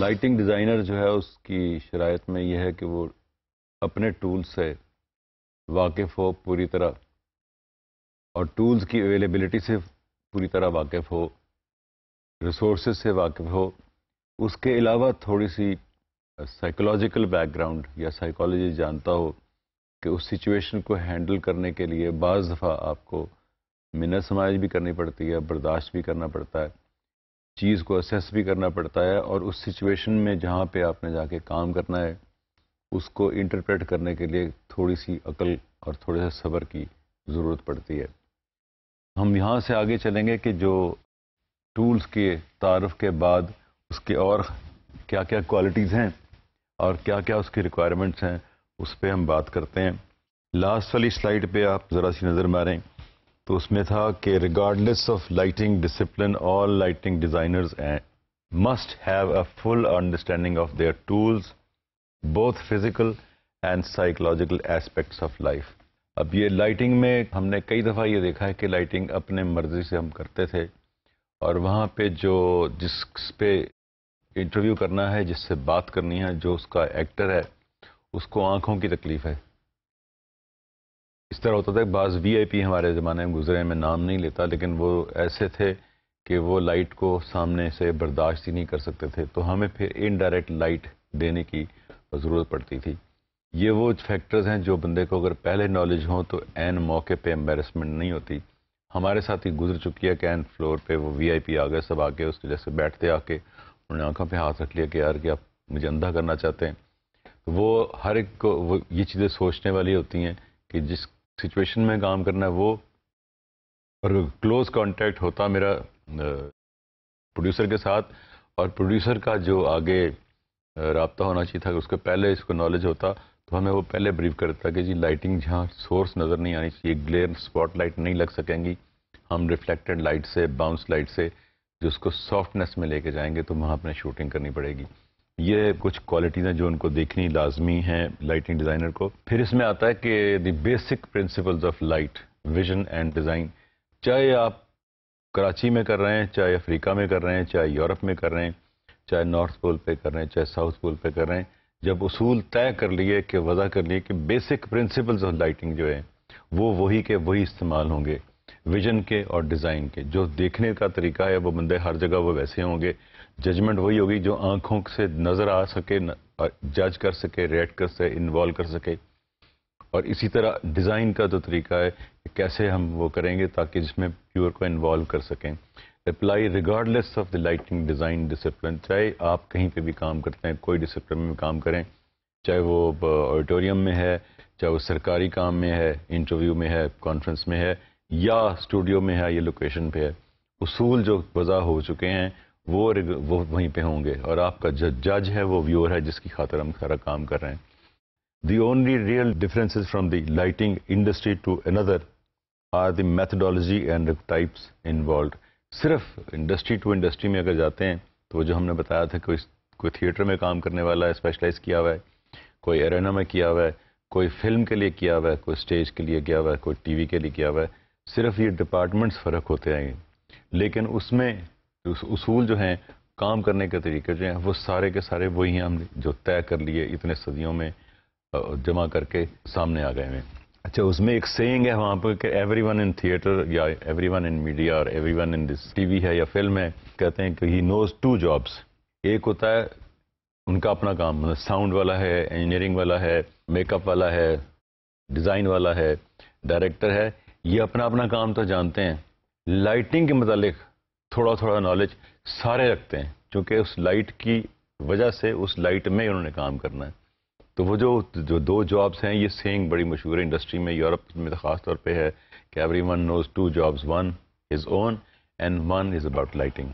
lighting designer जो है उसकी शरात में यह है कि वो अपने टूल से वाकिफ़ हो पूरी तरह और टूल्स की अवेलेबिलिटी से पूरी तरह वाकिफ़ हो रिसोर्स से वाकिफ़ हो उसके अलावा थोड़ी सी साइकोलॉजिकल बैकग्राउंड या साइकोलॉजी जानता हो कि उस सिचुएशन को हैंडल करने के लिए बज़ दफ़ा आपको मिनत समाज भी करनी पड़ती है बर्दाश्त भी करना पड़ता है चीज़ को असेस भी करना पड़ता है और उस सिचुएशन में जहाँ पे आपने जाके काम करना है उसको इंटरप्रेट करने के लिए थोड़ी सी अकल और थोड़े से सब्र की ज़रूरत पड़ती है हम यहाँ से आगे चलेंगे कि जो टूल्स के तारफ़ के बाद उसके और क्या क्या क्वालिटीज़ हैं और क्या क्या उसकी रिक्वायरमेंट्स हैं उस पर हम बात करते हैं लास्ट वाली स्लाइड पे आप ज़रा सी नज़र मारें तो उसमें था कि regardless of lighting discipline all lighting designers must have a full understanding of their tools both physical and psychological aspects of life अब ये लाइटिंग में हमने कई दफ़ा ये देखा है कि लाइटिंग अपने मर्जी से हम करते थे और वहाँ पे जो जिस पे इंटरव्यू करना है जिससे बात करनी है जो उसका एक्टर है उसको आँखों की तकलीफ है इस तरह होता था कि बाज़ पी हमारे ज़माने में गुजरे में नाम नहीं लेता लेकिन वो ऐसे थे कि वो लाइट को सामने से बर्दाश्त ही नहीं कर सकते थे तो हमें फिर इनडायरेक्ट लाइट देने की ज़रूरत पड़ती थी ये वो फैक्टर्स हैं जो बंदे को अगर पहले नॉलेज हो तो एन मौके पे एम्बेरसमेंट नहीं होती हमारे साथ ही गुजर चुकी है कैन फ्लोर पे वो वीआईपी आ गए सब आके उसके जैसे बैठते आके उन्होंने आंखों पे हाथ रख लिया कि यार कि आप मुझे अंधा करना चाहते हैं वो हर एक को वो ये चीज़ें सोचने वाली होती हैं कि जिस सिचुएशन में काम करना है वो और क्लोज कांटेक्ट होता मेरा प्रोड्यूसर के साथ और प्रोड्यूसर का जो आगे रबता होना चाहिए था उसके पहले इसको नॉलेज होता तो हमें वो पहले ब्रीफ करता कि जी लाइटिंग जहाँ सोर्स नज़र नहीं आनी चाहिए ग्लेयर स्पॉट लाइट नहीं लग सकेंगी हम रिफ्लेक्टेड लाइट से बाउंस लाइट से जिसको सॉफ्टनेस में लेके जाएंगे तो वहाँ अपने शूटिंग करनी पड़ेगी ये कुछ क्वालिटीज़ हैं जो उनको देखनी लाजमी हैं लाइटिंग डिज़ाइनर को फिर इसमें आता है कि the basic principles of light vision and design चाहे आप कराची में कर रहे हैं चाहे अफ्रीका में कर रहे हैं चाहे यूरोप में कर रहे हैं चाहे नॉर्थ पोल पे कर रहे हैं चाहे साउथ पोल पे कर रहे हैं जब उसूल तय कर लिए कि वजह कर लिए कि बेसिक प्रिंसिपल्स ऑफ लाइटिंग जो है वो वही के वही इस्तेमाल होंगे विजन के और डिज़ाइन के जो देखने का तरीका है वो बंदे हर जगह वो वैसे होंगे जजमेंट वही होगी जो आंखों से नजर आ सके जज कर सके रिएक्ट कर सके इन्वॉल्व कर सके और इसी तरह डिज़ाइन का तो तरीका है कि कैसे हम वो करेंगे ताकि जिसमें प्योर को इन्वॉल्व कर सकें apply regardless of the lighting design discipline चाहे आप कहीं पे भी काम करते हैं कोई डिसिप्लिन में काम करें चाहे वो ऑडिटोरियम में है चाहे वो सरकारी काम में है इंटरव्यू में है कॉन्फ्रेंस में है या स्टूडियो में है या लोकेशन पे है उसूल जो वजह हो चुके हैं वो वो वहीं पे होंगे और आपका जो जज है वो व्यूअर है जिसकी खातर हम सारा काम कर रहे हैं the only real differences from the lighting industry to another are the methodology and types involve सिर्फ इंडस्ट्री टू इंडस्ट्री में अगर जाते हैं तो जो हमने बताया था कोई कोई थिएटर में काम करने वाला है स्पेशलाइज किया हुआ है कोई एरेना में किया हुआ है कोई फिल्म के लिए किया हुआ है कोई स्टेज के लिए किया हुआ है कोई टीवी के लिए किया हुआ है सिर्फ ये डिपार्टमेंट्स फ़र्क होते आएंगे लेकिन उसमें उसूल जो हैं काम करने के तरीके जो हैं वो सारे के सारे वही हैं हम जो तय कर लिए इतने सदियों में जमा करके सामने आ गए हैं अच्छा उसमें एक सेइंग है वहाँ पर कि एवरी वन इन थिएटर या एवरी वन इन मीडिया और everyone in this T V है या फिल्म है कहते हैं कि ही नोज टू जॉब्स एक होता है उनका अपना काम मतलब साउंड वाला है इंजीनियरिंग वाला है मेकअप वाला है डिज़ाइन वाला है डायरेक्टर है ये अपना अपना काम तो जानते हैं लाइटिंग के मतलब थोड़ा थोड़ा नॉलेज सारे रखते हैं क्योंकि उस लाइट की वजह से उस लाइट में उन्होंने काम करना है तो वो जो जो दो जॉब्स हैं ये सेंग बड़ी मशहूर है इंडस्ट्री में यूरोप में तो ख़ास तौर पे है कि everyone knows two jobs one is own and one is about lighting